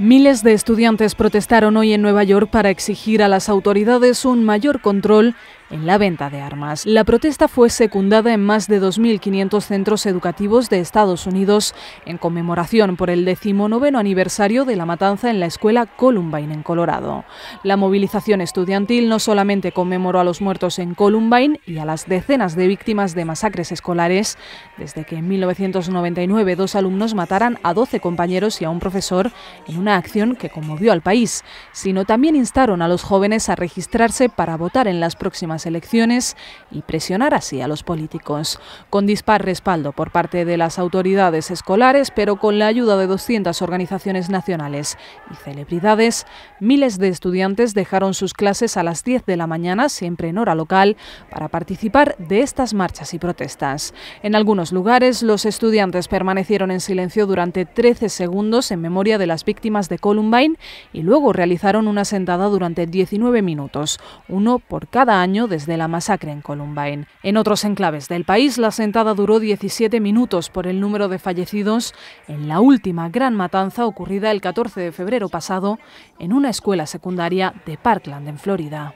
Miles de estudiantes protestaron hoy en Nueva York para exigir a las autoridades un mayor control en la venta de armas. La protesta fue secundada en más de 2.500 centros educativos de Estados Unidos en conmemoración por el decimonoveno aniversario de la matanza en la escuela Columbine en Colorado. La movilización estudiantil no solamente conmemoró a los muertos en Columbine y a las decenas de víctimas de masacres escolares, desde que en 1999 dos alumnos mataran a 12 compañeros y a un profesor en una acción que conmovió al país, sino también instaron a los jóvenes a registrarse para votar en las próximas elecciones y presionar así a los políticos. Con dispar respaldo por parte de las autoridades escolares, pero con la ayuda de 200 organizaciones nacionales y celebridades, miles de estudiantes dejaron sus clases a las 10 de la mañana, siempre en hora local, para participar de estas marchas y protestas. En algunos lugares, los estudiantes permanecieron en silencio durante 13 segundos en memoria de las víctimas de Columbine y luego realizaron una sentada durante 19 minutos, uno por cada año desde la masacre en Columbine. En otros enclaves del país, la sentada duró 17 minutos por el número de fallecidos en la última gran matanza ocurrida el 14 de febrero pasado en una escuela secundaria de Parkland, en Florida.